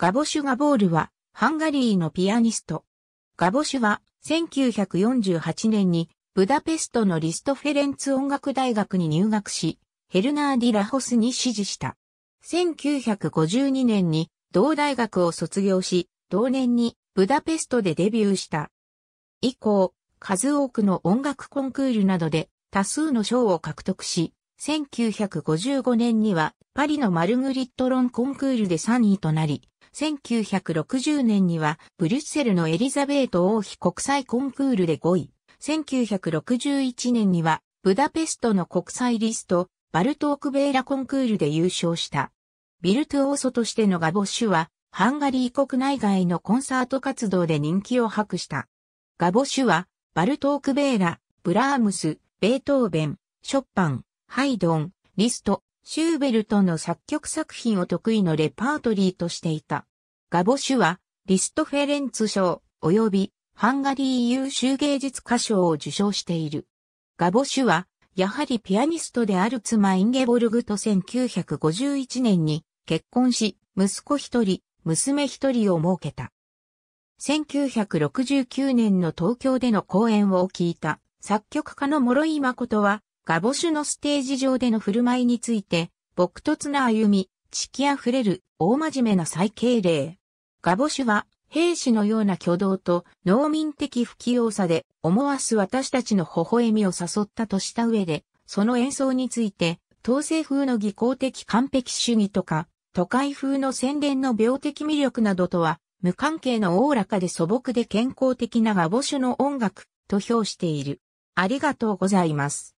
ガボシュ・ガボールは、ハンガリーのピアニスト。ガボシュは、1948年に、ブダペストのリストフェレンツ音楽大学に入学し、ヘルナー・ディ・ラホスに師事した。1952年に、同大学を卒業し、同年に、ブダペストでデビューした。以降、数多くの音楽コンクールなどで、多数の賞を獲得し、1955年には、パリのマルグリットロンコンクールで3位となり、1960年にはブリュッセルのエリザベート王妃国際コンクールで5位。1961年にはブダペストの国際リスト、バルトークベーラコンクールで優勝した。ビルトオーソとしてのガボッシュは、ハンガリー国内外のコンサート活動で人気を博した。ガボッシュは、バルトークベーラ、ブラームス、ベートーベン、ショッパン、ハイドン、リスト、シューベルトの作曲作品を得意のレパートリーとしていた。ガボシュは、リストフェレンツ賞、及び、ハンガリー優秀芸術家賞を受賞している。ガボシュは、やはりピアニストである妻インゲボルグと1951年に結婚し、息子一人、娘一人を設けた。1969年の東京での公演を聞いた作曲家の諸井誠は、ガボシュのステージ上での振る舞いについて、朴突な歩み、地気あふれる大真面目な最敬礼、ガボシュは、兵士のような挙動と農民的不器用さで思わす私たちの微笑みを誘ったとした上で、その演奏について、統制風の技巧的完璧主義とか、都会風の宣伝の病的魅力などとは、無関係のおおらかで素朴で健康的なガボシュの音楽と評している。ありがとうございます。